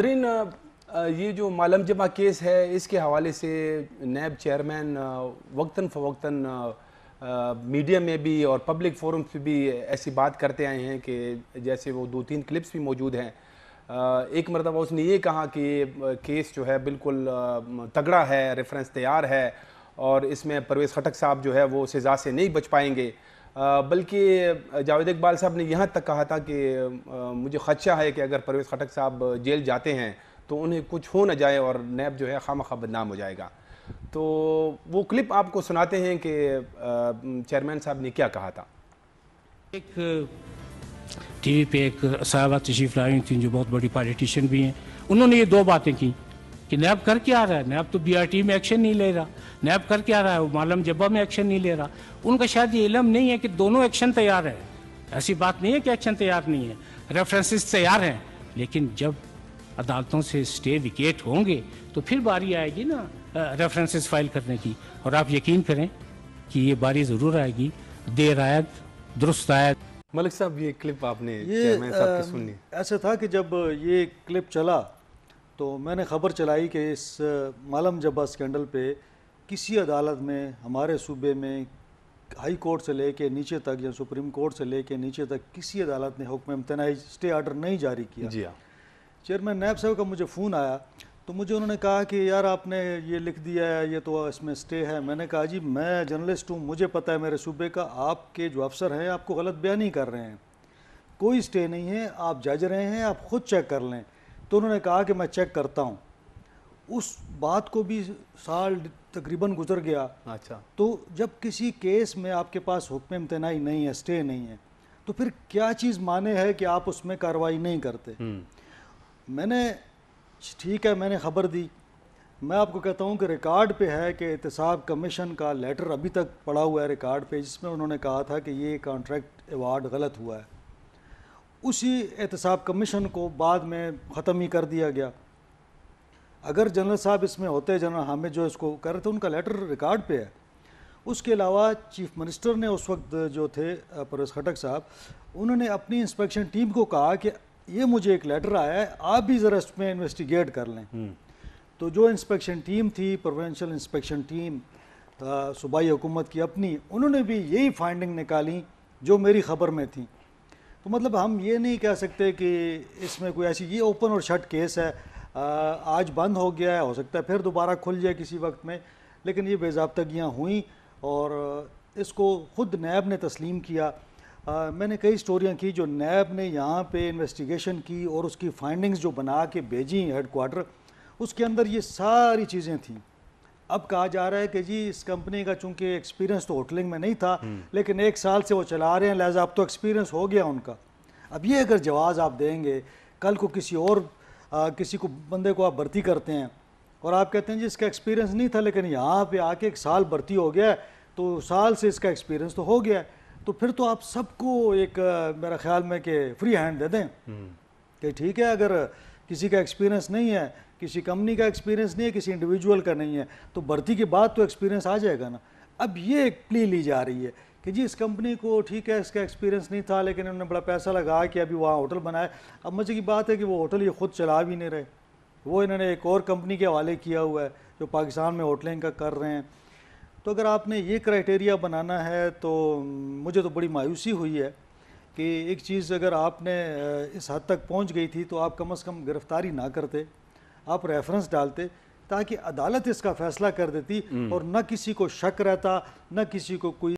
नजरीन ये जो मालम जमा केस है इसके हवाले से नैब चेयरमैन वक्ता फ़वक्ता मीडिया में भी और पब्लिक फोरम्स पर भी ऐसी बात करते आए हैं कि जैसे वो दो तीन क्लिप्स भी मौजूद हैं एक मरतबा उसने ये कहा कि केस जो है बिल्कुल तगड़ा है रेफरेंस तैयार है और इसमें परवेज़ खटक साहब जो है वो सज़ा से नहीं बच पाएंगे बल्कि जावेद इकबाल साहब ने यहाँ तक कहा था कि मुझे खदशा है कि अगर परवेज़ खटक साहब जेल जाते हैं तो उन्हें कुछ हो ना जाए और नैब जो है खाम खा बदनाम हो जाएगा तो वो क्लिप आपको सुनाते हैं कि चेयरमैन साहब ने क्या कहा था एक टीवी पे एक साहबा तशीफ लाई थी जो बहुत बड़ी पॉलिटिशियन भी हैं उन्होंने ये दो बातें की कि नैब कर क्या रहा है नैब तो बीआरटी में एक्शन नहीं ले रहा नैब कर क्या रहा है वो मालम जब्बा में एक्शन नहीं ले रहा उनका शायद ये इलम नहीं है कि दोनों एक्शन तैयार है ऐसी बात नहीं है कि एक्शन तैयार नहीं है रेफरेंसेस तैयार हैं लेकिन जब अदालतों से स्टे विकेट होंगे तो फिर बारी आएगी ना रेफरेंसेस फाइल करने की और आप यकीन करें कि ये बारी ज़रूर आएगी देर आयत दुरुस्त आयत मलिक साहब ये क्लिप आपने ये आ, ऐसा था कि जब ये क्लिप चला तो मैंने खबर चलाई कि इस मालम जब्बा स्कैंडल पे किसी अदालत में हमारे सूबे में हाई कोर्ट से लेके नीचे तक या सुप्रीम कोर्ट से लेके नीचे तक किसी अदालत ने हुक्म इम्तनाई स्टे आर्डर नहीं जारी किया जी हाँ चेयरमैन नायब साहब का मुझे फ़ोन आया तो मुझे उन्होंने कहा कि यार आपने ये लिख दिया है ये तो इसमें स्टे है मैंने कहा जी मैं जर्नलिस्ट हूँ मुझे पता है मेरे सूबे का आपके जो अफसर हैं आपको गलत ही कर रहे हैं कोई स्टे नहीं है आप जज रहे हैं आप खुद चेक कर लें तो उन्होंने कहा कि मैं चेक करता हूँ उस बात को भी साल तकरीबन गुजर गया अच्छा तो जब किसी केस में आपके पास हुक्म इम्तनाई नहीं है स्टे नहीं है तो फिर क्या चीज़ माने है कि आप उसमें कार्रवाई नहीं करते हम्म। मैंने ठीक है मैंने खबर दी मैं आपको कहता हूँ कि रिकॉर्ड पे है कि एहतसाब कमीशन का लेटर अभी तक पड़ा हुआ है रिकॉर्ड पे जिसमें उन्होंने कहा था कि ये कॉन्ट्रैक्ट अवार्ड गलत हुआ है उसी एहतसाब कमीशन को बाद में ख़त्म ही कर दिया गया अगर जनरल साहब इसमें होते जनरल हामिद जो इसको कर रहे थे उनका लेटर रिकॉर्ड पे है उसके अलावा चीफ मिनिस्टर ने उस वक्त जो थे परवेज खटक साहब उन्होंने अपनी इंस्पेक्शन टीम को कहा कि ये मुझे एक लेटर आया है आप भी ज़रा इसमें इन्वेस्टिगेट कर लें हम्म। तो जो इंस्पेक्शन टीम थी प्रोवेंशल इंस्पेक्शन टीम सूबाई हुकूमत की अपनी उन्होंने भी यही फाइंडिंग निकाली जो मेरी खबर में थी तो मतलब हम ये नहीं कह सकते कि इसमें कोई ऐसी ये ओपन और शट केस है आज बंद हो गया है हो सकता है फिर दोबारा खुल जाए किसी वक्त में लेकिन ये बेजाबतगियाँ हुई और इसको ख़ुद नैब ने तस्लीम किया आ, मैंने कई स्टोरियाँ की जो नैब ने यहाँ पे इन्वेस्टिगेशन की और उसकी फाइंडिंग्स जो बना के भेजी हेडकोार्टर उसके अंदर ये सारी चीज़ें थीं अब कहा जा रहा है कि जी इस कंपनी का चूंकि एक्सपीरियंस तो होटलिंग में नहीं था हम्म। लेकिन एक साल से वो चला रहे हैं लिहाजा अब तो एक्सपीरियंस हो गया उनका अब ये अगर जवाब आप देंगे कल को किसी और आ, किसी को बंदे को आप भर्ती करते हैं और आप कहते हैं जी इसका एक्सपीरियंस नहीं था लेकिन यहाँ पे आके एक साल भर्ती हो गया तो साल से इसका एक्सपीरियंस तो हो गया तो फिर तो आप सबको एक मेरा ख्याल में कि फ्री हैंड दे दें हम्म। कि ठीक है अगर किसी का एक्सपीरियंस नहीं है किसी कंपनी का एक्सपीरियंस नहीं है किसी इंडिविजुअल का नहीं है तो भर्ती के बाद तो एक्सपीरियंस आ जाएगा ना अब ये एक प्ली ली जा रही है कि जी इस कंपनी को ठीक है इसका एक्सपीरियंस नहीं था लेकिन उन्होंने बड़ा पैसा लगाया कि अभी वहाँ होटल बनाए अब मजे की बात है कि वो होटल ये खुद चला भी नहीं रहे वो इन्होंने एक और कंपनी के हवाले किया हुआ है जो पाकिस्तान में होटलिंग का कर रहे हैं तो अगर आपने ये क्राइटेरिया बनाना है तो मुझे तो बड़ी मायूसी हुई है कि एक चीज़ अगर आपने इस हद तक पहुंच गई थी तो आप कम से कम गिरफ्तारी ना करते आप रेफरेंस डालते ताकि अदालत इसका फैसला कर देती हम्म। और न किसी को शक रहता न किसी को कोई